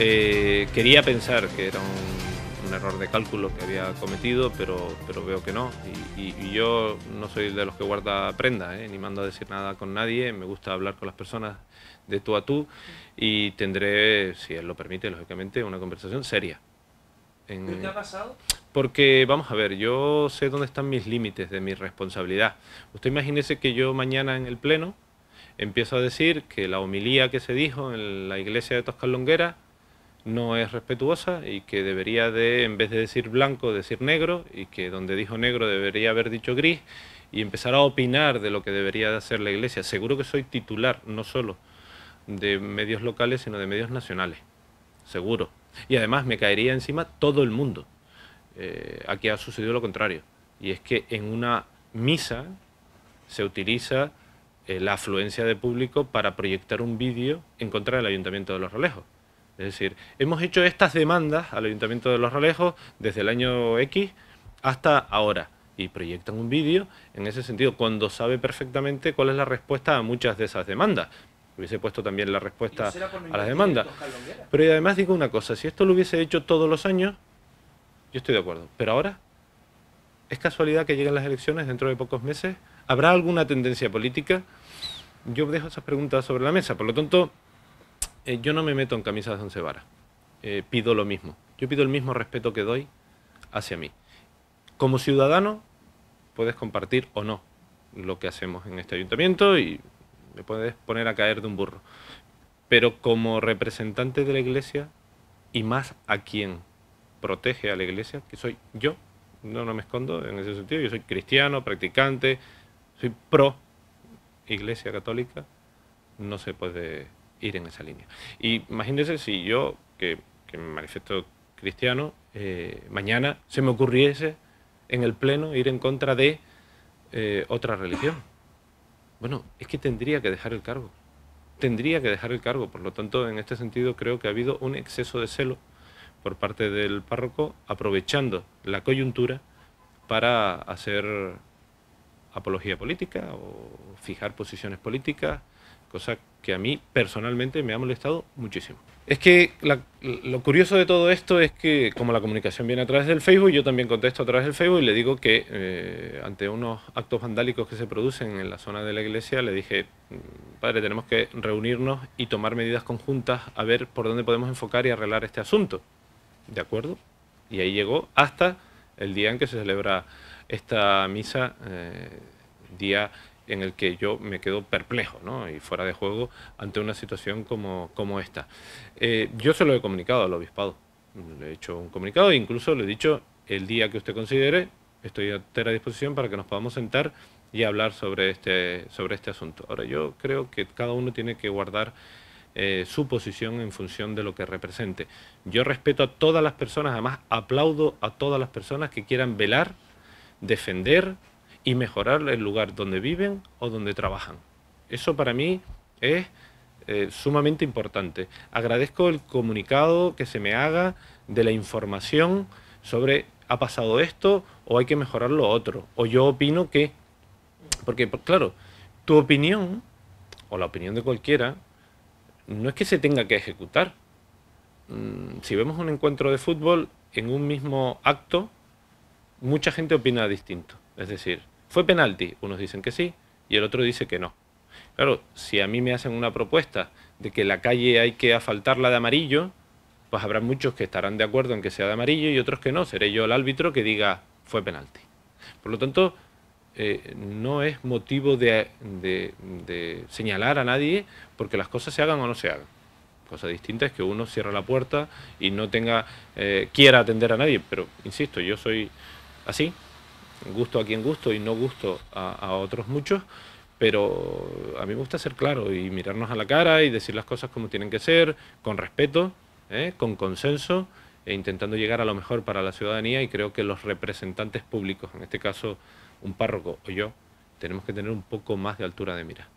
Eh, quería pensar que era un, error de cálculo que había cometido, pero, pero veo que no. Y, yo no soy de los que guarda prenda, ¿eh? ni mando a decir nada con nadie. Me gusta hablar con las personas de tú a tú y tendré, si él lo permite, lógicamente, una conversación seria. ¿Qué te ha pasado? Porque, vamos a ver, yo sé dónde están mis límites de mi responsabilidad. Usted imagínese que yo mañana en el Pleno empiezo a decir que la homilía que se dijo en la iglesia de Longuera no es respetuosa y que debería de, en vez de decir blanco, decir negro y que donde dijo negro debería haber dicho gris y empezar a opinar de lo que debería de hacer la Iglesia. Seguro que soy titular, no solo de medios locales, sino de medios nacionales, seguro. Y además me caería encima todo el mundo. Eh, aquí ha sucedido lo contrario. Y es que en una misa se utiliza eh, la afluencia de público para proyectar un vídeo en contra del Ayuntamiento de Los Rolejos. Es decir, hemos hecho estas demandas al Ayuntamiento de Los Rolejos desde el año X hasta ahora y proyectan un vídeo en ese sentido, cuando sabe perfectamente cuál es la respuesta a muchas de esas demandas. Hubiese puesto también la respuesta a las demandas. Pero además digo una cosa, si esto lo hubiese hecho todos los años, yo estoy de acuerdo. Pero ahora, ¿es casualidad que lleguen las elecciones dentro de pocos meses? ¿Habrá alguna tendencia política? Yo dejo esas preguntas sobre la mesa. Por lo tanto, eh, yo no me meto en camisas de once varas. Eh, pido lo mismo. Yo pido el mismo respeto que doy hacia mí. Como ciudadano, puedes compartir o no lo que hacemos en este ayuntamiento y me puedes poner a caer de un burro. Pero como representante de la iglesia, y más a quien protege a la iglesia, que soy yo, no me escondo en ese sentido, yo soy cristiano, practicante, soy pro iglesia católica, no se puede ir en esa línea. Y imagínense si yo, que, me manifiesto cristiano, eh, mañana se me ocurriese en el Pleno ir en contra de eh, otra religión. Bueno, es que tendría que dejar el cargo. Tendría que dejar el cargo. Por lo tanto, en este sentido creo que ha habido un exceso de celo por parte del párroco aprovechando la coyuntura para hacer apología política o fijar posiciones políticas cosa que a mí personalmente me ha molestado muchísimo. Es que lo curioso de todo esto es que como la comunicación viene a través del Facebook, yo también contesto a través del Facebook y le digo que eh, ante unos actos vandálicos que se producen en la zona de la iglesia, le dije, mm, padre, tenemos que reunirnos y tomar medidas conjuntas a ver por dónde podemos enfocar y arreglar este asunto. ¿De acuerdo? Y ahí llegó hasta el día en que se celebra esta misa, eh, día en el que yo me quedo perplejo y fuera de juego ante una situación como, como esta. Eh, yo se lo he comunicado al obispado, le he hecho un comunicado e incluso le he dicho el día que usted considere, estoy a entera disposición para que nos podamos sentar y hablar sobre este, sobre este asunto. Ahora, yo creo que cada uno tiene que guardar eh, su posición en función de lo que represente. Yo respeto a todas las personas, además aplaudo a todas las personas que quieran velar, defender y mejorar el lugar donde viven o donde trabajan. Eso para mí es eh, sumamente importante. Agradezco el comunicado que se me haga de la información sobre ha pasado esto o hay que mejorar lo otro. O yo opino que... Porque, pues, claro, tu opinión o la opinión de cualquiera no es que se tenga que ejecutar. Mm, si vemos un encuentro de fútbol en un mismo acto, mucha gente opina distinto. Es decir, ¿Fue penalti? Unos dicen que sí y el otro dice que no. Claro, si a mí me hacen una propuesta de que la calle hay que asfaltarla de amarillo, pues habrá muchos que estarán de acuerdo en que sea de amarillo y otros que no. Seré yo el árbitro que diga fue penalti. Por lo tanto, eh, no es motivo de, señalar a nadie porque las cosas se hagan o no se hagan. Cosa distinta es que uno cierra la puerta y no tenga eh, quiera atender a nadie, pero insisto, yo soy así, gusto a quien gusto y no gusto a, otros muchos, pero a mí me gusta ser claro y mirarnos a la cara y decir las cosas como tienen que ser, con respeto, ¿eh? con consenso e intentando llegar a lo mejor para la ciudadanía y creo que los representantes públicos, en este caso un párroco o yo, tenemos que tener un poco más de altura de mira.